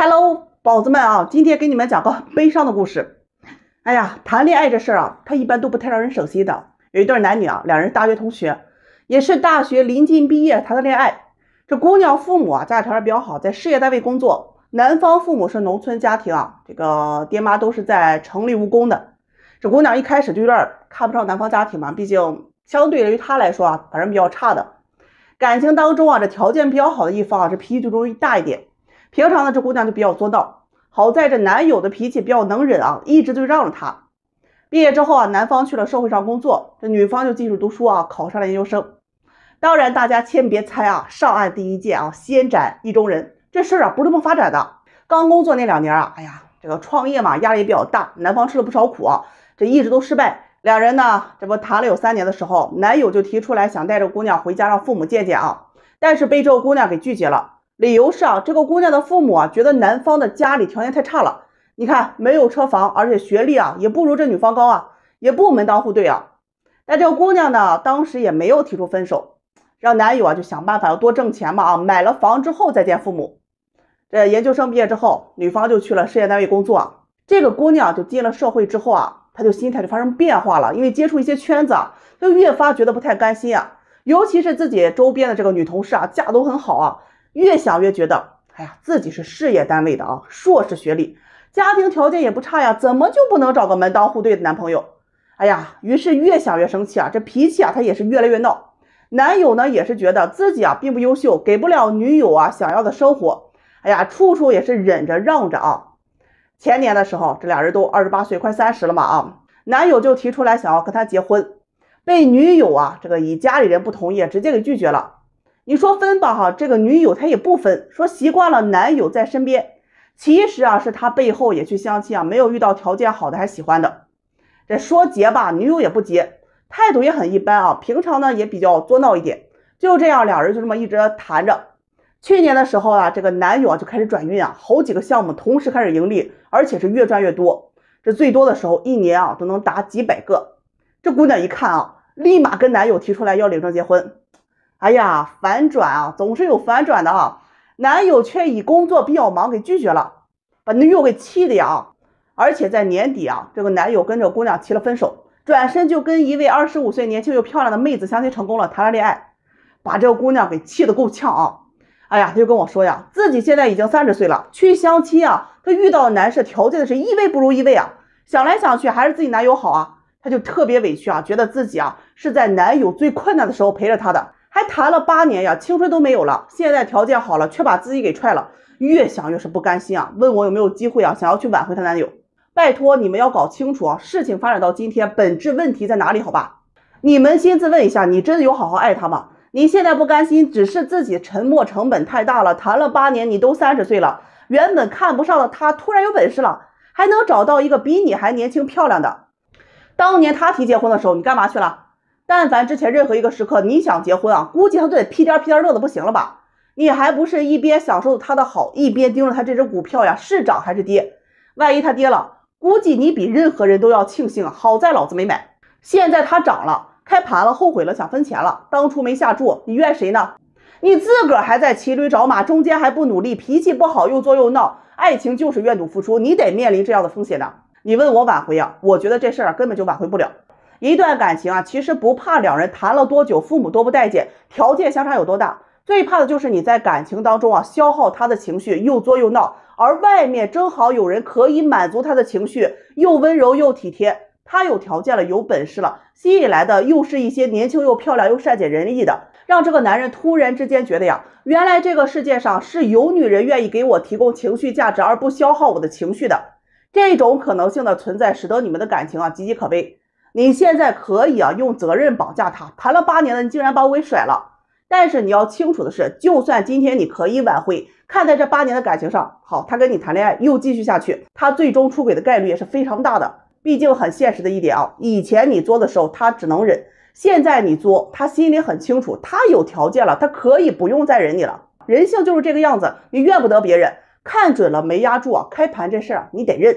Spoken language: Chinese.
Hello，宝子们啊，今天给你们讲个悲伤的故事。哎呀，谈恋爱这事儿啊，他一般都不太让人省心的。有一对男女啊，两人大学同学，也是大学临近毕业谈的恋爱。这姑娘父母啊，家里条件比较好，在事业单位工作。男方父母是农村家庭啊，这个爹妈都是在城里务工的。这姑娘一开始就有点看不上男方家庭嘛，毕竟相对于她来说啊，反正比较差的。感情当中啊，这条件比较好的一方啊，这脾气就容易大一点。平常呢，这姑娘就比较作闹，好在这男友的脾气比较能忍啊，一直就让着她。毕业之后啊，男方去了社会上工作，这女方就继续读书啊，考上了研究生。当然，大家千万别猜啊，上岸第一件啊，先斩意中人，这事啊不是这么发展的。刚工作那两年啊，哎呀，这个创业嘛，压力比较大，男方吃了不少苦啊，这一直都失败。两人呢，这不谈了有三年的时候，男友就提出来想带着姑娘回家让父母见见啊，但是被这个姑娘给拒绝了。理由是啊，这个姑娘的父母啊，觉得男方的家里条件太差了，你看没有车房，而且学历啊也不如这女方高啊，也不门当户对啊。但这个姑娘呢，当时也没有提出分手，让男友啊就想办法要多挣钱嘛啊，买了房之后再见父母。这研究生毕业之后，女方就去了事业单位工作。这个姑娘就进了社会之后啊，她就心态就发生变化了，因为接触一些圈子，啊，就越发觉得不太甘心啊，尤其是自己周边的这个女同事啊，嫁都很好啊。越想越觉得，哎呀，自己是事业单位的啊，硕士学历，家庭条件也不差呀，怎么就不能找个门当户对的男朋友？哎呀，于是越想越生气啊，这脾气啊，他也是越来越闹。男友呢也是觉得自己啊并不优秀，给不了女友啊想要的生活，哎呀，处处也是忍着让着啊。前年的时候，这俩人都二十八岁，快三十了嘛啊，男友就提出来想要跟她结婚，被女友啊这个以家里人不同意，直接给拒绝了。你说分吧，哈，这个女友她也不分，说习惯了男友在身边。其实啊，是他背后也去相亲啊，没有遇到条件好的还喜欢的。这说结吧，女友也不结，态度也很一般啊。平常呢也比较作闹一点。就这样，俩人就这么一直谈着。去年的时候啊，这个男友啊就开始转运啊，好几个项目同时开始盈利，而且是越赚越多。这最多的时候，一年啊都能达几百个。这姑娘一看啊，立马跟男友提出来要领证结婚。哎呀，反转啊，总是有反转的啊。男友却以工作比较忙给拒绝了，把女友给气的呀。而且在年底啊，这个男友跟这个姑娘提了分手，转身就跟一位二十五岁年轻又漂亮的妹子相亲成功了，谈了恋爱，把这个姑娘给气的够呛啊。哎呀，他就跟我说呀，自己现在已经三十岁了，去相亲啊，他遇到的男士条件的是一位不如一位啊。想来想去还是自己男友好啊，他就特别委屈啊，觉得自己啊是在男友最困难的时候陪着他的。还谈了八年呀，青春都没有了，现在条件好了，却把自己给踹了，越想越是不甘心啊！问我有没有机会啊？想要去挽回她男友？拜托你们要搞清楚啊，事情发展到今天，本质问题在哪里？好吧，你扪心自问一下，你真的有好好爱他吗？你现在不甘心，只是自己沉默成本太大了。谈了八年，你都三十岁了，原本看不上的他突然有本事了，还能找到一个比你还年轻漂亮的。当年他提结婚的时候，你干嘛去了？但凡之前任何一个时刻，你想结婚啊，估计他都得屁颠屁颠乐的不行了吧？你还不是一边享受他的好，一边盯着他这只股票呀，是涨还是跌？万一他跌了，估计你比任何人都要庆幸，好在老子没买。现在他涨了，开盘了，后悔了，想分钱了，当初没下注，你怨谁呢？你自个儿还在骑驴找马，中间还不努力，脾气不好又作又闹。爱情就是愿赌服输，你得面临这样的风险的。你问我挽回呀？我觉得这事儿根本就挽回不了。一段感情啊，其实不怕两人谈了多久，父母多不待见，条件相差有多大，最怕的就是你在感情当中啊消耗他的情绪，又作又闹，而外面正好有人可以满足他的情绪，又温柔又体贴。他有条件了，有本事了，吸引来的又是一些年轻又漂亮又善解人意的，让这个男人突然之间觉得呀，原来这个世界上是有女人愿意给我提供情绪价值而不消耗我的情绪的。这种可能性的存在，使得你们的感情啊岌岌可危。你现在可以啊，用责任绑架他，谈了八年的你竟然把我给甩了。但是你要清楚的是，就算今天你可以挽回，看在这八年的感情上，好，他跟你谈恋爱又继续下去，他最终出轨的概率也是非常大的。毕竟很现实的一点啊，以前你作的时候他只能忍，现在你作，他心里很清楚，他有条件了，他可以不用再忍你了。人性就是这个样子，你怨不得别人。看准了没压住啊，开盘这事儿你得认。